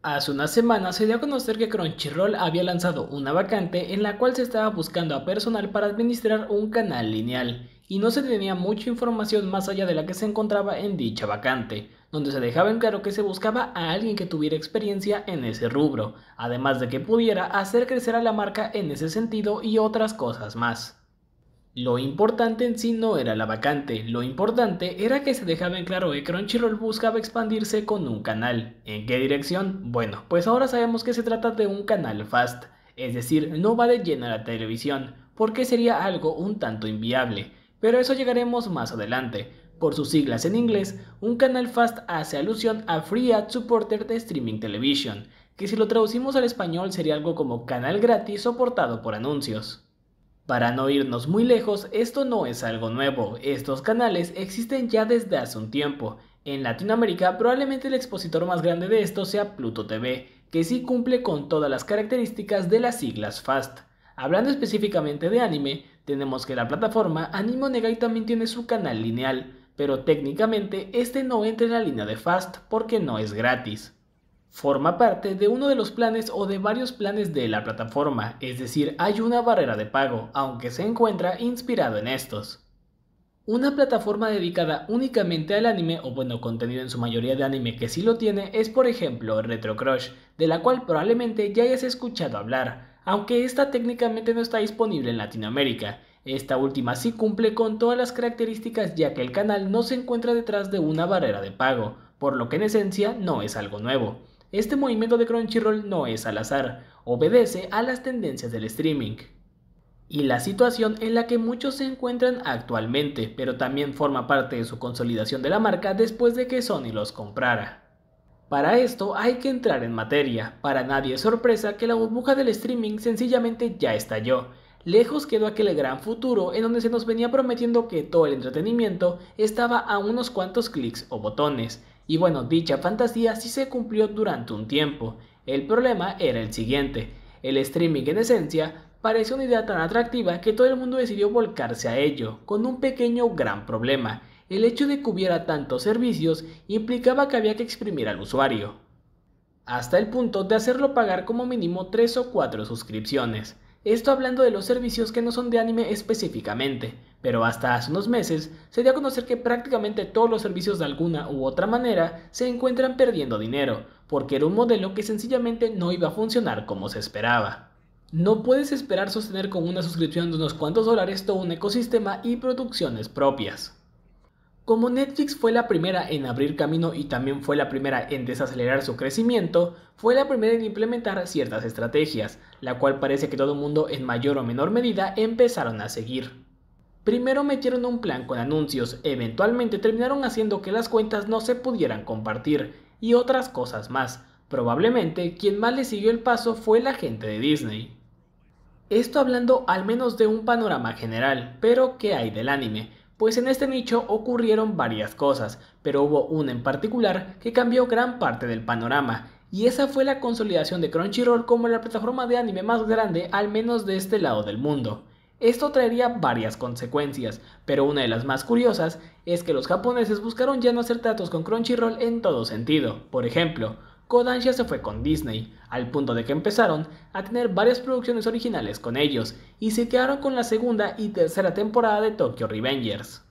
Hace unas semanas se dio a conocer que Crunchyroll había lanzado una vacante en la cual se estaba buscando a personal para administrar un canal lineal, y no se tenía mucha información más allá de la que se encontraba en dicha vacante, donde se dejaba en claro que se buscaba a alguien que tuviera experiencia en ese rubro, además de que pudiera hacer crecer a la marca en ese sentido y otras cosas más. Lo importante en sí no era la vacante, lo importante era que se dejaba en claro que Crunchyroll buscaba expandirse con un canal. ¿En qué dirección? Bueno, pues ahora sabemos que se trata de un canal fast, es decir, no va de lleno a la televisión, porque sería algo un tanto inviable, pero eso llegaremos más adelante. Por sus siglas en inglés, un canal fast hace alusión a Free Ad de Streaming Television, que si lo traducimos al español sería algo como canal gratis soportado por anuncios. Para no irnos muy lejos, esto no es algo nuevo, estos canales existen ya desde hace un tiempo. En Latinoamérica probablemente el expositor más grande de esto sea Pluto TV, que sí cumple con todas las características de las siglas FAST. Hablando específicamente de anime, tenemos que la plataforma Animonegai también tiene su canal lineal, pero técnicamente este no entra en la línea de FAST porque no es gratis. Forma parte de uno de los planes o de varios planes de la plataforma, es decir, hay una barrera de pago, aunque se encuentra inspirado en estos. Una plataforma dedicada únicamente al anime o bueno contenido en su mayoría de anime que sí lo tiene es por ejemplo Retro Crush, de la cual probablemente ya hayas escuchado hablar, aunque esta técnicamente no está disponible en Latinoamérica. Esta última sí cumple con todas las características ya que el canal no se encuentra detrás de una barrera de pago, por lo que en esencia no es algo nuevo. Este movimiento de Crunchyroll no es al azar, obedece a las tendencias del streaming y la situación en la que muchos se encuentran actualmente, pero también forma parte de su consolidación de la marca después de que Sony los comprara. Para esto hay que entrar en materia, para nadie es sorpresa que la burbuja del streaming sencillamente ya estalló. Lejos quedó aquel gran futuro en donde se nos venía prometiendo que todo el entretenimiento estaba a unos cuantos clics o botones, y bueno, dicha fantasía sí se cumplió durante un tiempo. El problema era el siguiente. El streaming en esencia parece una idea tan atractiva que todo el mundo decidió volcarse a ello, con un pequeño gran problema. El hecho de que hubiera tantos servicios implicaba que había que exprimir al usuario, hasta el punto de hacerlo pagar como mínimo 3 o 4 suscripciones. Esto hablando de los servicios que no son de anime específicamente, pero hasta hace unos meses se dio a conocer que prácticamente todos los servicios de alguna u otra manera se encuentran perdiendo dinero, porque era un modelo que sencillamente no iba a funcionar como se esperaba. No puedes esperar sostener con una suscripción de unos cuantos dólares todo un ecosistema y producciones propias. Como Netflix fue la primera en abrir camino y también fue la primera en desacelerar su crecimiento, fue la primera en implementar ciertas estrategias, la cual parece que todo el mundo en mayor o menor medida empezaron a seguir. Primero metieron un plan con anuncios, eventualmente terminaron haciendo que las cuentas no se pudieran compartir, y otras cosas más. Probablemente quien más le siguió el paso fue la gente de Disney. Esto hablando al menos de un panorama general, pero ¿qué hay del anime? pues en este nicho ocurrieron varias cosas, pero hubo una en particular que cambió gran parte del panorama, y esa fue la consolidación de Crunchyroll como la plataforma de anime más grande al menos de este lado del mundo. Esto traería varias consecuencias, pero una de las más curiosas es que los japoneses buscaron ya no hacer tratos con Crunchyroll en todo sentido. Por ejemplo, Kodansha se fue con Disney, al punto de que empezaron a tener varias producciones originales con ellos y se quedaron con la segunda y tercera temporada de Tokyo Revengers.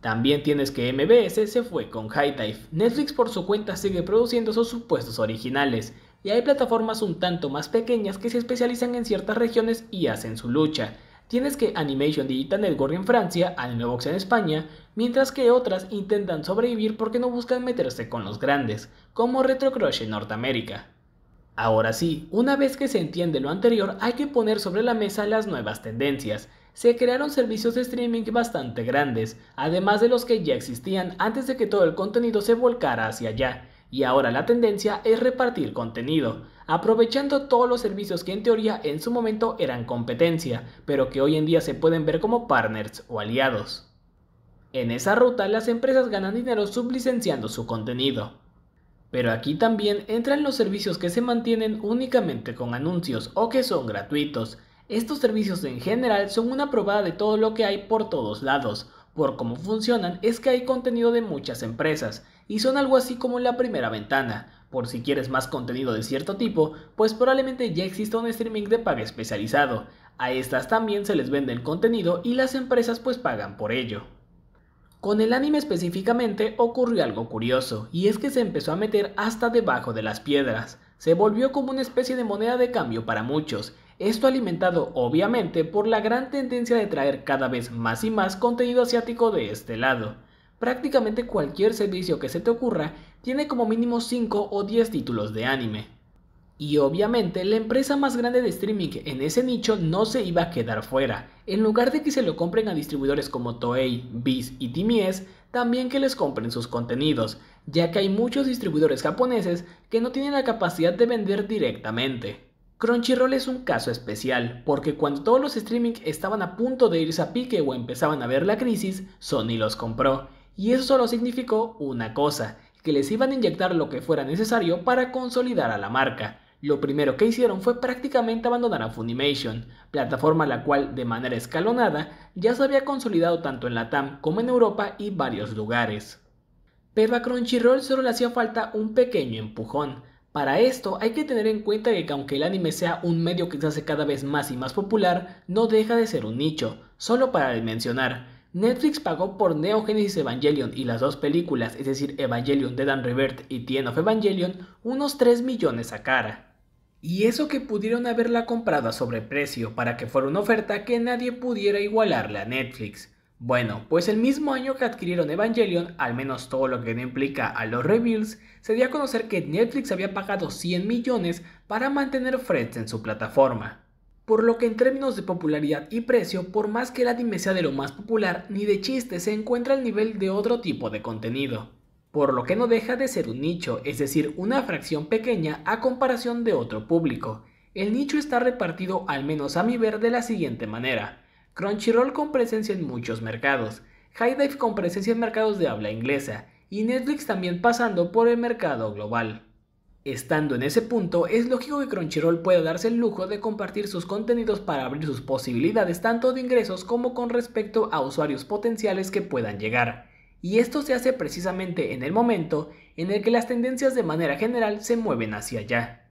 También tienes que MBS se fue con High Netflix por su cuenta sigue produciendo sus supuestos originales, y hay plataformas un tanto más pequeñas que se especializan en ciertas regiones y hacen su lucha, tienes que Animation Digital Network en Francia, Animebox en España, mientras que otras intentan sobrevivir porque no buscan meterse con los grandes, como Crush en Norteamérica. Ahora sí, una vez que se entiende lo anterior, hay que poner sobre la mesa las nuevas tendencias. Se crearon servicios de streaming bastante grandes, además de los que ya existían antes de que todo el contenido se volcara hacia allá y ahora la tendencia es repartir contenido, aprovechando todos los servicios que en teoría en su momento eran competencia, pero que hoy en día se pueden ver como partners o aliados. En esa ruta las empresas ganan dinero sublicenciando su contenido. Pero aquí también entran los servicios que se mantienen únicamente con anuncios o que son gratuitos. Estos servicios en general son una probada de todo lo que hay por todos lados. Por cómo funcionan es que hay contenido de muchas empresas y son algo así como la primera ventana. Por si quieres más contenido de cierto tipo, pues probablemente ya exista un streaming de paga especializado. A estas también se les vende el contenido y las empresas pues pagan por ello. Con el anime específicamente ocurrió algo curioso, y es que se empezó a meter hasta debajo de las piedras. Se volvió como una especie de moneda de cambio para muchos, esto alimentado obviamente por la gran tendencia de traer cada vez más y más contenido asiático de este lado prácticamente cualquier servicio que se te ocurra tiene como mínimo 5 o 10 títulos de anime. Y obviamente la empresa más grande de streaming en ese nicho no se iba a quedar fuera. En lugar de que se lo compren a distribuidores como Toei, Viz y TMS, también que les compren sus contenidos, ya que hay muchos distribuidores japoneses que no tienen la capacidad de vender directamente. Crunchyroll es un caso especial, porque cuando todos los streaming estaban a punto de irse a pique o empezaban a ver la crisis, Sony los compró y eso solo significó una cosa, que les iban a inyectar lo que fuera necesario para consolidar a la marca. Lo primero que hicieron fue prácticamente abandonar a Funimation, plataforma la cual de manera escalonada ya se había consolidado tanto en TAM como en Europa y varios lugares. Pero a Crunchyroll solo le hacía falta un pequeño empujón, para esto hay que tener en cuenta que aunque el anime sea un medio que se hace cada vez más y más popular, no deja de ser un nicho, solo para mencionar, Netflix pagó por Neo Genesis Evangelion y las dos películas, es decir, Evangelion de Dan Revert y Tien of Evangelion, unos 3 millones a cara. Y eso que pudieron haberla comprado a sobreprecio para que fuera una oferta que nadie pudiera igualarle a Netflix. Bueno, pues el mismo año que adquirieron Evangelion, al menos todo lo que no implica a los reveals, se dio a conocer que Netflix había pagado 100 millones para mantener Fred en su plataforma. Por lo que en términos de popularidad y precio, por más que la dimensión de lo más popular, ni de chiste se encuentra al nivel de otro tipo de contenido. Por lo que no deja de ser un nicho, es decir, una fracción pequeña a comparación de otro público. El nicho está repartido, al menos a mi ver, de la siguiente manera. Crunchyroll con presencia en muchos mercados, High con presencia en mercados de habla inglesa, y Netflix también pasando por el mercado global. Estando en ese punto, es lógico que Crunchyroll pueda darse el lujo de compartir sus contenidos para abrir sus posibilidades tanto de ingresos como con respecto a usuarios potenciales que puedan llegar. Y esto se hace precisamente en el momento en el que las tendencias de manera general se mueven hacia allá.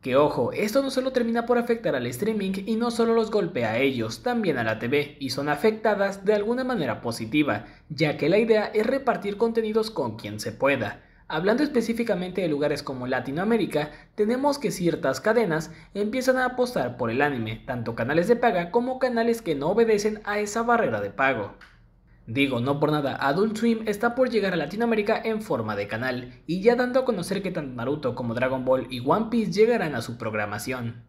Que ojo, esto no solo termina por afectar al streaming y no solo los golpea a ellos, también a la TV, y son afectadas de alguna manera positiva, ya que la idea es repartir contenidos con quien se pueda, Hablando específicamente de lugares como Latinoamérica, tenemos que ciertas cadenas empiezan a apostar por el anime, tanto canales de paga como canales que no obedecen a esa barrera de pago. Digo, no por nada, Adult Swim está por llegar a Latinoamérica en forma de canal, y ya dando a conocer que tanto Naruto como Dragon Ball y One Piece llegarán a su programación.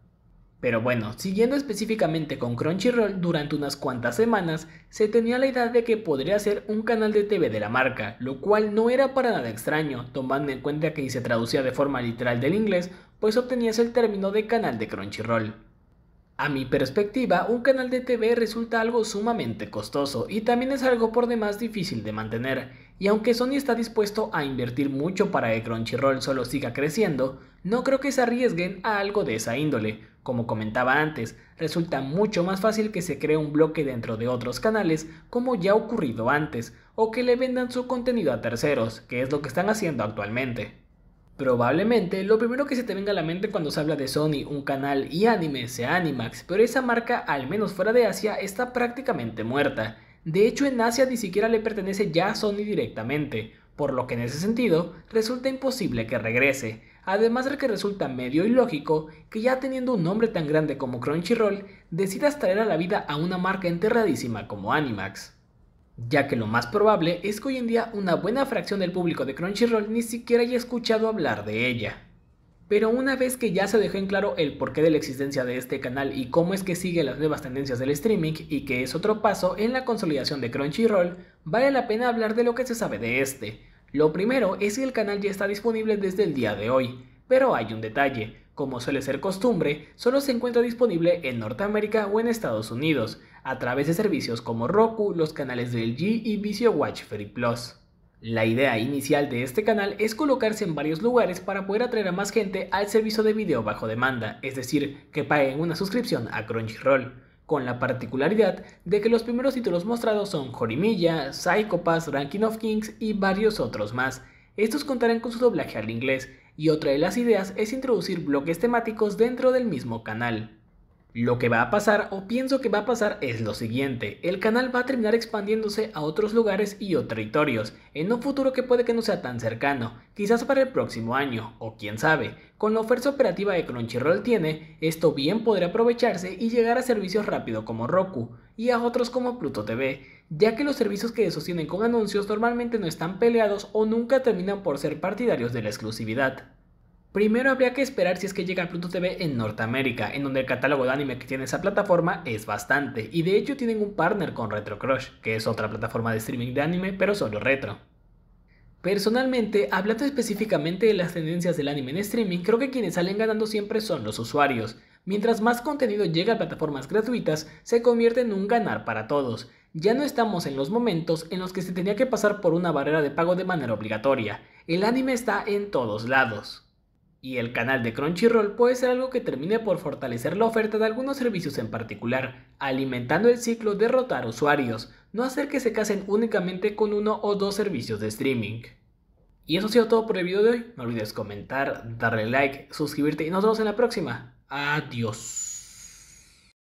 Pero bueno, siguiendo específicamente con Crunchyroll, durante unas cuantas semanas se tenía la idea de que podría ser un canal de TV de la marca, lo cual no era para nada extraño, tomando en cuenta que si se traducía de forma literal del inglés, pues obtenías el término de canal de Crunchyroll. A mi perspectiva, un canal de TV resulta algo sumamente costoso y también es algo por demás difícil de mantener, y aunque Sony está dispuesto a invertir mucho para que Crunchyroll solo siga creciendo, no creo que se arriesguen a algo de esa índole, como comentaba antes, resulta mucho más fácil que se cree un bloque dentro de otros canales, como ya ha ocurrido antes, o que le vendan su contenido a terceros, que es lo que están haciendo actualmente. Probablemente lo primero que se te venga a la mente cuando se habla de Sony, un canal y anime sea Animax, pero esa marca, al menos fuera de Asia, está prácticamente muerta. De hecho, en Asia ni siquiera le pertenece ya a Sony directamente, por lo que en ese sentido resulta imposible que regrese, además de que resulta medio ilógico que ya teniendo un nombre tan grande como Crunchyroll, decidas traer a la vida a una marca enterradísima como Animax. Ya que lo más probable es que hoy en día una buena fracción del público de Crunchyroll ni siquiera haya escuchado hablar de ella. Pero una vez que ya se dejó en claro el porqué de la existencia de este canal y cómo es que sigue las nuevas tendencias del streaming y que es otro paso en la consolidación de Crunchyroll, vale la pena hablar de lo que se sabe de este. Lo primero es que el canal ya está disponible desde el día de hoy, pero hay un detalle. Como suele ser costumbre, solo se encuentra disponible en Norteamérica o en Estados Unidos, a través de servicios como Roku, los canales del G y Vicio Watch Free Plus. La idea inicial de este canal es colocarse en varios lugares para poder atraer a más gente al servicio de video bajo demanda, es decir, que paguen una suscripción a Crunchyroll, con la particularidad de que los primeros títulos mostrados son Jorimilla, Pass, Ranking of Kings y varios otros más. Estos contarán con su doblaje al inglés, y otra de las ideas es introducir bloques temáticos dentro del mismo canal. Lo que va a pasar, o pienso que va a pasar, es lo siguiente. El canal va a terminar expandiéndose a otros lugares y o territorios, en un futuro que puede que no sea tan cercano, quizás para el próximo año, o quién sabe. Con la oferta operativa de Crunchyroll tiene, esto bien podría aprovecharse y llegar a servicios rápido como Roku, y a otros como Pluto TV, ya que los servicios que sostienen con anuncios normalmente no están peleados o nunca terminan por ser partidarios de la exclusividad. Primero habría que esperar si es que llega a Pluto TV en Norteamérica, en donde el catálogo de anime que tiene esa plataforma es bastante, y de hecho tienen un partner con Retro Crush, que es otra plataforma de streaming de anime, pero solo retro. Personalmente, hablando específicamente de las tendencias del anime en streaming, creo que quienes salen ganando siempre son los usuarios. Mientras más contenido llega a plataformas gratuitas, se convierte en un ganar para todos. Ya no estamos en los momentos en los que se tenía que pasar por una barrera de pago de manera obligatoria. El anime está en todos lados y el canal de Crunchyroll puede ser algo que termine por fortalecer la oferta de algunos servicios en particular, alimentando el ciclo de rotar usuarios, no hacer que se casen únicamente con uno o dos servicios de streaming. Y eso ha sido todo por el video de hoy, no olvides comentar, darle like, suscribirte y nos vemos en la próxima. Adiós.